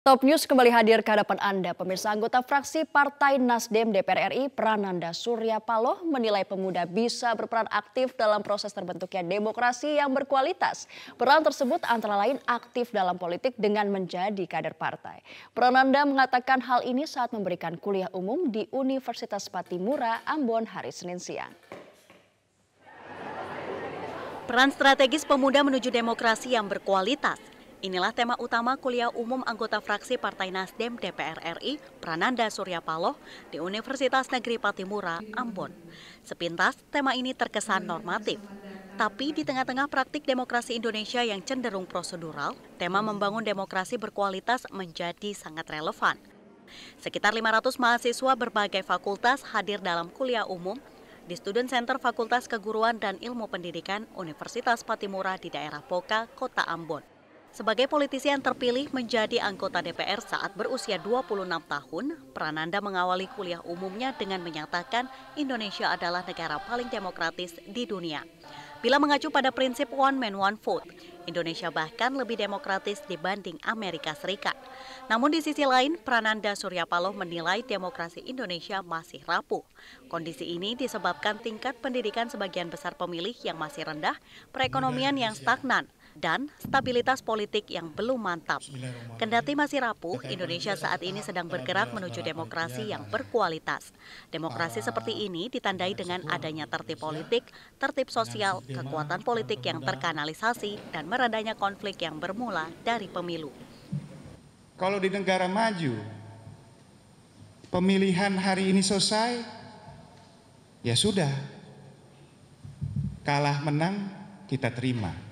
Top News kembali hadir ke hadapan Anda. Pemirsa anggota fraksi Partai Nasdem DPR RI Prananda Surya Paloh menilai pemuda bisa berperan aktif dalam proses terbentuknya demokrasi yang berkualitas. Peran tersebut antara lain aktif dalam politik dengan menjadi kader partai. Prananda mengatakan hal ini saat memberikan kuliah umum di Universitas Patimura, Ambon hari Senin siang. Peran strategis pemuda menuju demokrasi yang berkualitas Inilah tema utama kuliah umum anggota fraksi Partai Nasdem DPR RI, Prananda Surya Paloh, di Universitas Negeri Patimura, Ambon. Sepintas, tema ini terkesan normatif. Tapi di tengah-tengah praktik demokrasi Indonesia yang cenderung prosedural, tema membangun demokrasi berkualitas menjadi sangat relevan. Sekitar 500 mahasiswa berbagai fakultas hadir dalam kuliah umum di Student Center Fakultas Keguruan dan Ilmu Pendidikan Universitas Patimura di daerah Poka, Kota Ambon. Sebagai politisi yang terpilih menjadi anggota DPR saat berusia 26 tahun, Prananda mengawali kuliah umumnya dengan menyatakan Indonesia adalah negara paling demokratis di dunia. Bila mengacu pada prinsip one man one vote, Indonesia bahkan lebih demokratis dibanding Amerika Serikat. Namun di sisi lain, Prananda Surya Paloh menilai demokrasi Indonesia masih rapuh. Kondisi ini disebabkan tingkat pendidikan sebagian besar pemilih yang masih rendah, perekonomian yang stagnan, dan stabilitas politik yang belum mantap. Kendati masih rapuh, Indonesia saat ini sedang bergerak menuju demokrasi yang berkualitas. Demokrasi seperti ini ditandai ya, dengan adanya tertib ya? politik, tertib nah, sosial, kekuatan politik yang terkanalisasi, dan meredanya konflik yang bermula dari pemilu. Kalau di negara maju, pemilihan hari ini selesai, ya sudah, kalah menang kita terima.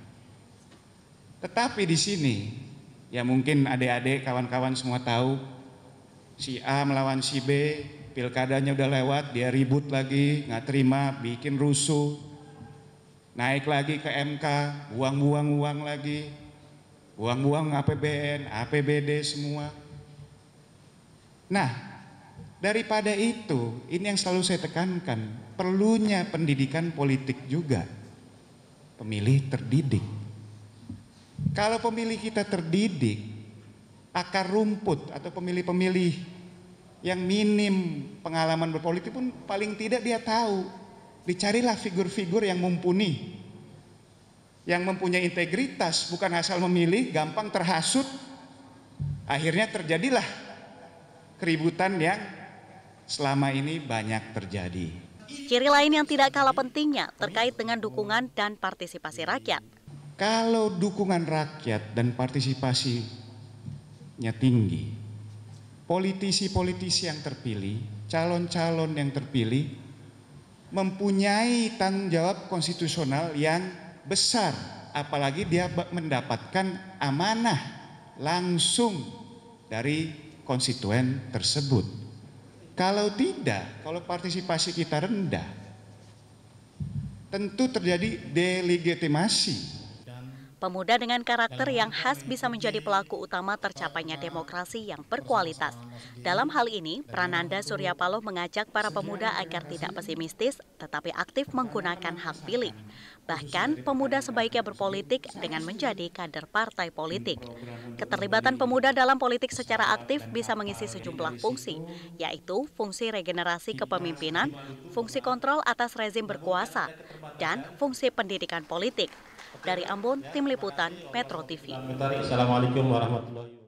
Tetapi di sini, ya mungkin adik-adik, kawan-kawan semua tahu, si A melawan si B, pilkadanya udah lewat, dia ribut lagi, nggak terima, bikin rusuh, naik lagi ke MK, buang-buang uang lagi, buang-buang APBN, APBD semua. Nah, daripada itu, ini yang selalu saya tekankan, perlunya pendidikan politik juga. Pemilih terdidik. Kalau pemilih kita terdidik, akar rumput atau pemilih-pemilih yang minim pengalaman berpolitik pun paling tidak dia tahu. Dicarilah figur-figur yang mumpuni, yang mempunyai integritas, bukan asal memilih, gampang terhasut. Akhirnya terjadilah keributan yang selama ini banyak terjadi. Ciri lain yang tidak kalah pentingnya terkait dengan dukungan dan partisipasi rakyat. Kalau dukungan rakyat dan partisipasinya tinggi, politisi-politisi yang terpilih, calon-calon yang terpilih mempunyai tanggung jawab konstitusional yang besar, apalagi dia mendapatkan amanah langsung dari konstituen tersebut. Kalau tidak, kalau partisipasi kita rendah, tentu terjadi delegitimasi Pemuda dengan karakter yang khas bisa menjadi pelaku utama tercapainya demokrasi yang berkualitas. Dalam hal ini, Prananda Surya Paloh mengajak para pemuda agar tidak pesimistis tetapi aktif menggunakan hak pilih. Bahkan, pemuda sebaiknya berpolitik dengan menjadi kader partai politik. Keterlibatan pemuda dalam politik secara aktif bisa mengisi sejumlah fungsi, yaitu fungsi regenerasi kepemimpinan, fungsi kontrol atas rezim berkuasa, dan fungsi pendidikan politik. Dari Ambon, Tim Liputan Metro TV. Assalamualaikum warahmatullahi wabarakatuh.